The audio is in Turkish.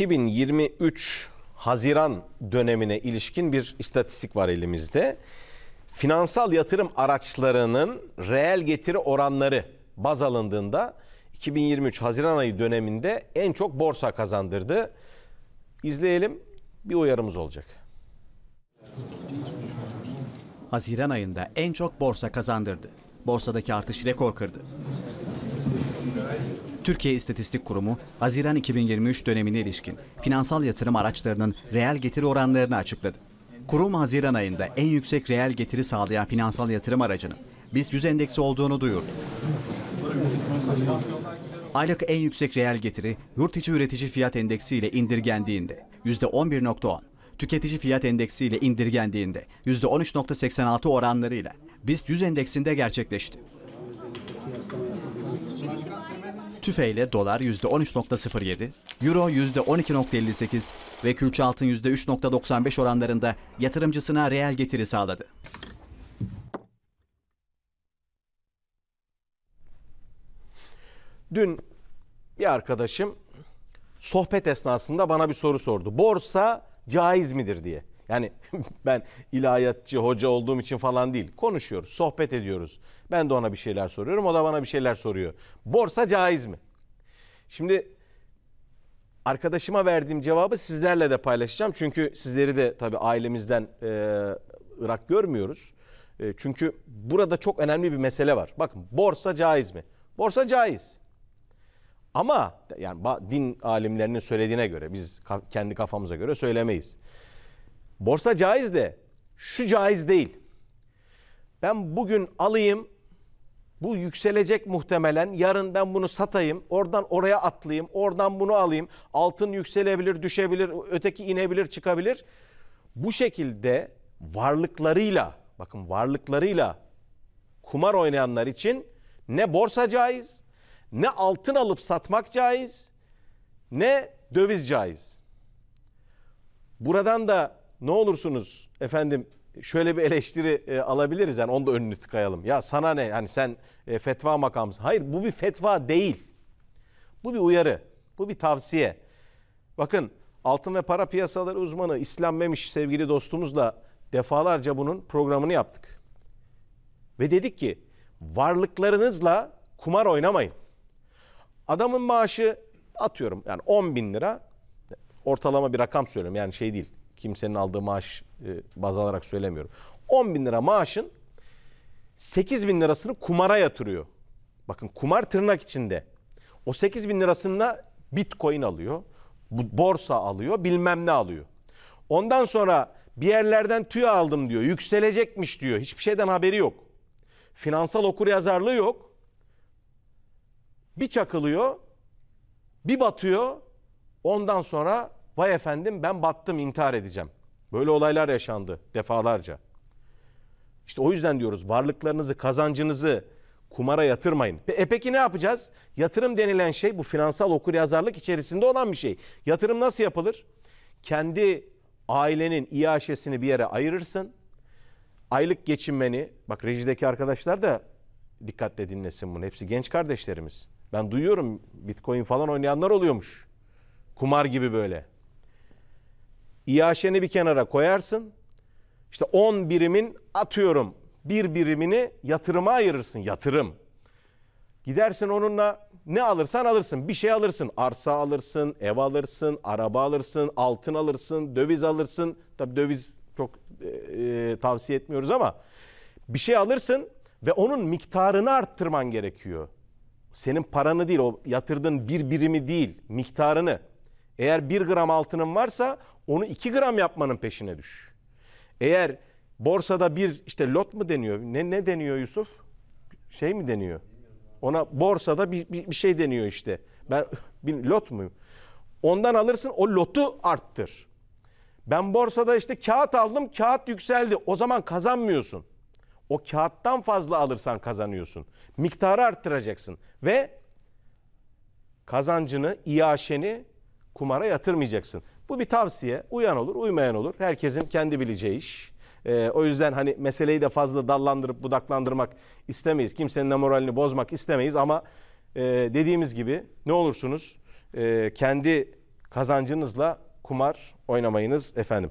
2023 Haziran dönemine ilişkin bir istatistik var elimizde. Finansal yatırım araçlarının reel getiri oranları baz alındığında 2023 Haziran ayı döneminde en çok borsa kazandırdı. İzleyelim bir uyarımız olacak. Haziran ayında en çok borsa kazandırdı. Borsadaki artış rekor kırdı. Türkiye İstatistik Kurumu, Haziran 2023 dönemine ilişkin finansal yatırım araçlarının reel getiri oranlarını açıkladı. Kurum Haziran ayında en yüksek reel getiri sağlayan finansal yatırım aracının BIST 100 endeksi olduğunu duyurdu. Aylık en yüksek reel getiri yurt içi üretici fiyat endeksi ile indirgendiğinde %11.10, tüketici fiyat endeksi ile indirgendiğinde %13.86 oranlarıyla BIST 100 endeksinde gerçekleşti tüfeyle dolar %13.07, euro %12.58 ve külçe altın %3.95 oranlarında yatırımcısına reel getiri sağladı. Dün bir arkadaşım sohbet esnasında bana bir soru sordu. Borsa caiz midir diye. Yani ben ilahiyatçı hoca olduğum için falan değil. Konuşuyoruz, sohbet ediyoruz. Ben de ona bir şeyler soruyorum, o da bana bir şeyler soruyor. Borsa caiz mi? Şimdi arkadaşıma verdiğim cevabı sizlerle de paylaşacağım. Çünkü sizleri de tabii ailemizden e, Irak görmüyoruz. E, çünkü burada çok önemli bir mesele var. Bakın borsa caiz mi? Borsa caiz. Ama yani din alimlerinin söylediğine göre biz kendi kafamıza göre söylemeyiz. Borsa caiz de şu caiz değil. Ben bugün alayım bu yükselecek muhtemelen. Yarın ben bunu satayım, oradan oraya atlayayım, oradan bunu alayım. Altın yükselebilir, düşebilir, öteki inebilir, çıkabilir. Bu şekilde varlıklarıyla, bakın varlıklarıyla kumar oynayanlar için ne borsa caiz, ne altın alıp satmak caiz, ne döviz caiz. Buradan da ne olursunuz efendim şöyle bir eleştiri e, alabiliriz yani onu da önünü tıkayalım. Ya sana ne yani sen e, fetva makamısın. Hayır bu bir fetva değil. Bu bir uyarı. Bu bir tavsiye. Bakın altın ve para piyasaları uzmanı İslam Memiş sevgili dostumuzla defalarca bunun programını yaptık. Ve dedik ki varlıklarınızla kumar oynamayın. Adamın maaşı atıyorum yani 10 bin lira ortalama bir rakam söylüyorum yani şey değil kimsenin aldığı maaş e, baz alarak söylemiyorum. 10 bin lira maaşın 8 bin lirasını kumara yatırıyor. Bakın kumar tırnak içinde. O 8 bin lirasında bitcoin alıyor, borsa alıyor, bilmem ne alıyor. Ondan sonra bir yerlerden tüy aldım diyor, yükselecekmiş diyor. Hiçbir şeyden haberi yok. Finansal okur yazarlığı yok. Bir çakılıyor, bir batıyor. Ondan sonra Vay efendim ben battım intihar edeceğim. Böyle olaylar yaşandı defalarca. İşte o yüzden diyoruz varlıklarınızı, kazancınızı kumara yatırmayın. E peki ne yapacağız? Yatırım denilen şey bu finansal okuryazarlık içerisinde olan bir şey. Yatırım nasıl yapılır? Kendi ailenin iaşesini bir yere ayırırsın. Aylık geçinmeni, bak rejideki arkadaşlar da dikkatle dinlesin bunu. Hepsi genç kardeşlerimiz. Ben duyuyorum bitcoin falan oynayanlar oluyormuş. Kumar gibi böyle. İaşeni bir kenara koyarsın. İşte 10 birimin atıyorum bir birimini yatırıma ayırırsın. Yatırım. Gidersin onunla ne alırsan alırsın. Bir şey alırsın. Arsa alırsın, ev alırsın, araba alırsın, altın alırsın, döviz alırsın. Tabii döviz çok e, e tavsiye etmiyoruz ama bir şey alırsın ve onun miktarını arttırman gerekiyor. Senin paranı değil, o yatırdığın bir birimi değil, miktarını. Eğer 1 gram altının varsa onu 2 gram yapmanın peşine düş. Eğer borsada bir işte lot mu deniyor? Ne ne deniyor Yusuf? Şey mi deniyor? Ona borsada bir, bir, bir şey deniyor işte. Ben bir lot muyum? Ondan alırsın o lotu arttır. Ben borsada işte kağıt aldım, kağıt yükseldi. O zaman kazanmıyorsun. O kağıttan fazla alırsan kazanıyorsun. Miktarı arttıracaksın ve kazancını, iaşeni kumara yatırmayacaksın. Bu bir tavsiye. Uyan olur, uymayan olur. Herkesin kendi bileceği iş. Ee, o yüzden hani meseleyi de fazla dallandırıp budaklandırmak istemeyiz. Kimsenin de moralini bozmak istemeyiz ama e, dediğimiz gibi ne olursunuz e, kendi kazancınızla kumar oynamayınız efendim.